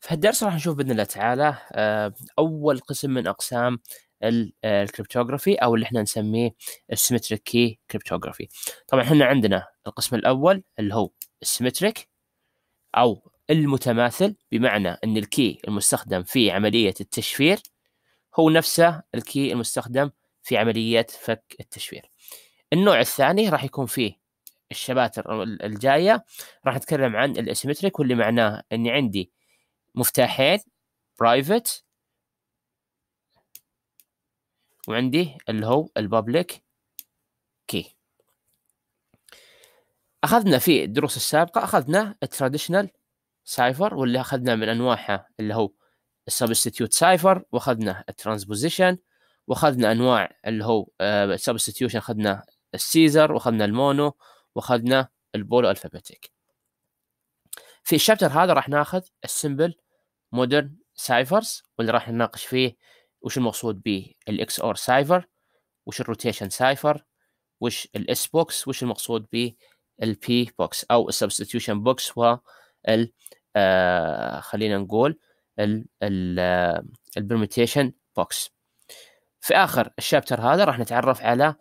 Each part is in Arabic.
في هالدرس راح نشوف باذن الله تعالى آه، اول قسم من اقسام الكريبتوغرافي آه، او اللي احنا نسميه السيمتريك كي كريبتوغرافي طبعا احنا عندنا القسم الاول اللي هو السيمتريك او المتماثل بمعنى ان الكي المستخدم في عمليه التشفير هو نفسه الكي المستخدم في عمليه فك التشفير النوع الثاني راح يكون فيه الشباتر الجايه راح نتكلم عن الاسيمتريك واللي معناه اني عندي مفتاحين برايفت وعندي اللي هو البابليك كي اخذنا في الدروس السابقه اخذنا التراديشنال سايفر واللي اخذنا من انواعها اللي هو السبستيوت سايفر واخذنا الترانسبوزيشن واخذنا انواع اللي هو السبستيوشن آه، اخذنا السيزر واخذنا المونو واخذنا البولو الفابيتيك في الشابتر هذا راح ناخذ السمبل مودرن سايفرز واللي راح نناقش فيه وش المقصود به الاكس اور سايفر وش الروتيشن سايفر وش الاس بوكس وش المقصود به البي بوكس او السبستيوشن بوكس و آه خلينا نقول البرميتيشن بوكس آه، في اخر الشابتر هذا راح نتعرف على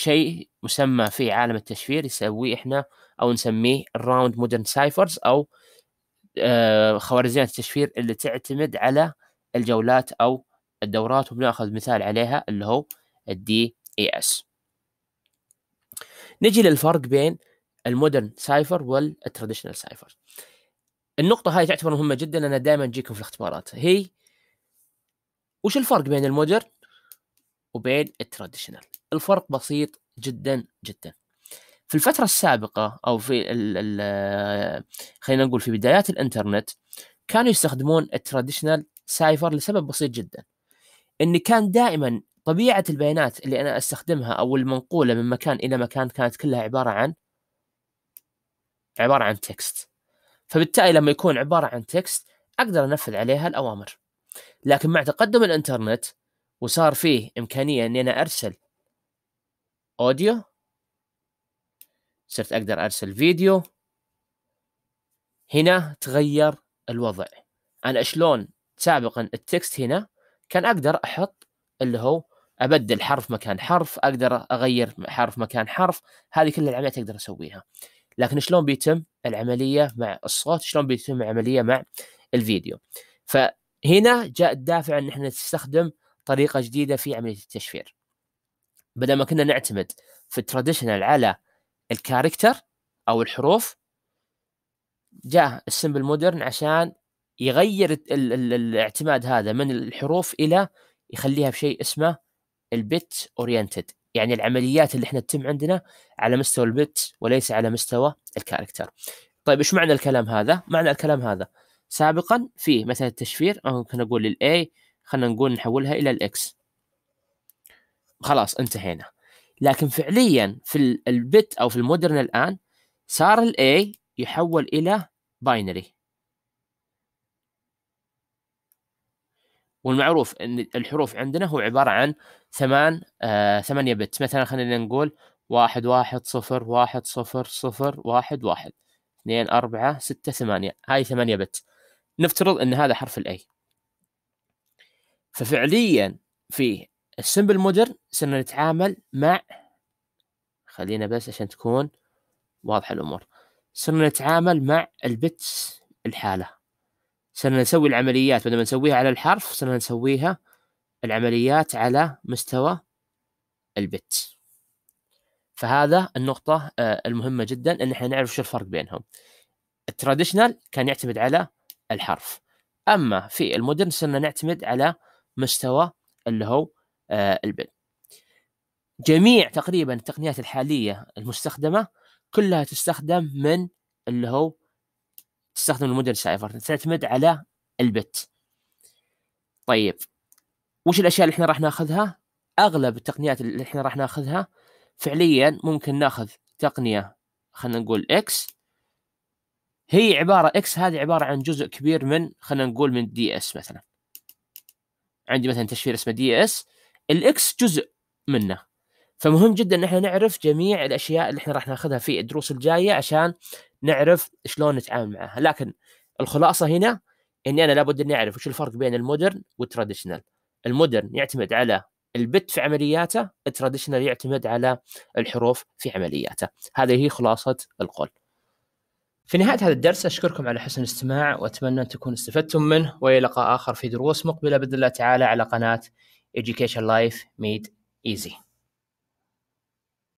شيء مسمى في عالم التشفير يسويه احنا او نسميه الراوند مودرن سايفرز او آه، خوارزميات التشفير اللي تعتمد على الجولات او الدورات وبناخذ مثال عليها اللي هو الدي اي اس نجي للفرق بين المودرن سايفر والتراديشنال سايفر النقطة هاي تعتبر مهمة جدا أنا دائما أجيكم في الاختبارات هي وش الفرق بين المودرن وبين التراديشنال الفرق بسيط جدا جدا في الفترة السابقة أو في الـ الـ خلينا نقول في بدايات الإنترنت كانوا يستخدمون التراديشنال سايفر لسبب بسيط جدا إن كان دائما طبيعة البيانات اللي أنا أستخدمها أو المنقولة من مكان إلى مكان كانت كلها عبارة عن عبارة عن تكست فبالتالي لما يكون عبارة عن تكست أقدر أنفذ عليها الأوامر لكن مع تقدم الإنترنت وصار فيه امكانيه اني انا ارسل اوديو صرت اقدر ارسل فيديو هنا تغير الوضع انا شلون سابقا التكست هنا كان اقدر احط اللي هو ابدل حرف مكان حرف اقدر اغير حرف مكان حرف هذه كل العمليات اقدر اسويها لكن شلون بيتم العمليه مع الصوت شلون بيتم العمليه مع الفيديو فهنا جاء الدافع ان احنا نستخدم طريقه جديده في عمليه التشفير بدل ما كنا نعتمد في التراديشنال على الكاركتر او الحروف جاء السمبل مودرن عشان يغير ال ال الاعتماد هذا من الحروف الى يخليها بشيء اسمه البيت اورينتد يعني العمليات اللي احنا تتم عندنا على مستوى البت وليس على مستوى الكاركتر طيب ايش معنى الكلام هذا معنى الكلام هذا سابقا في مثلا التشفير ممكن اقول للاي خلينا نقول نحولها الى الاكس خلاص انتهينا لكن فعليا في البت او في المودرن الان صار الاي يحول الى باينري والمعروف ان الحروف عندنا هو عباره عن ثمان آه ثمانية بت مثلا خلينا نقول واحد واحد صفر واحد صفر صفر واحد واحد اثنين أربعة ستة ثمانية هاي ثمانية بت نفترض ان هذا حرف الاي ففعليا في السمبل مودرن صرنا نتعامل مع خلينا بس عشان تكون واضحه الامور صرنا نتعامل مع البتس الحاله صرنا نسوي العمليات بدل ما نسويها على الحرف صرنا نسويها العمليات على مستوى البت فهذا النقطة آه، المهمة جدا ان احنا نعرف شو الفرق بينهم التراديشنال كان يعتمد على الحرف اما في المودرن صرنا نعتمد على مستوى اللي هو آه، البن جميع تقريبا التقنيات الحالية المستخدمة كلها تستخدم من اللي هو تستخدم المودل سايفر تعتمد على البت طيب وش الاشياء اللي احنا راح ناخذها اغلب التقنيات اللي احنا راح ناخذها فعليا ممكن ناخذ تقنيه خلينا نقول X هي عباره X هذه عباره عن جزء كبير من خلينا نقول من دي اس مثلا عندي مثلا تشفير اسمه دي اس الاكس جزء منه فمهم جدا ان احنا نعرف جميع الاشياء اللي احنا راح ناخذها في الدروس الجايه عشان نعرف شلون نتعامل معها لكن الخلاصه هنا اني انا لابد اني اعرف وش الفرق بين المودرن والتراديشنال المودرن يعتمد على البت في عملياته التراديشنال يعتمد على الحروف في عملياته هذه هي خلاصه القول في نهاية هذا الدرس أشكركم على حسن الاستماع وأتمنى أن تكونوا استفدتم منه وإلى لقاء آخر في دروس مقبلة بإذن الله تعالى على قناة Education Life Made Easy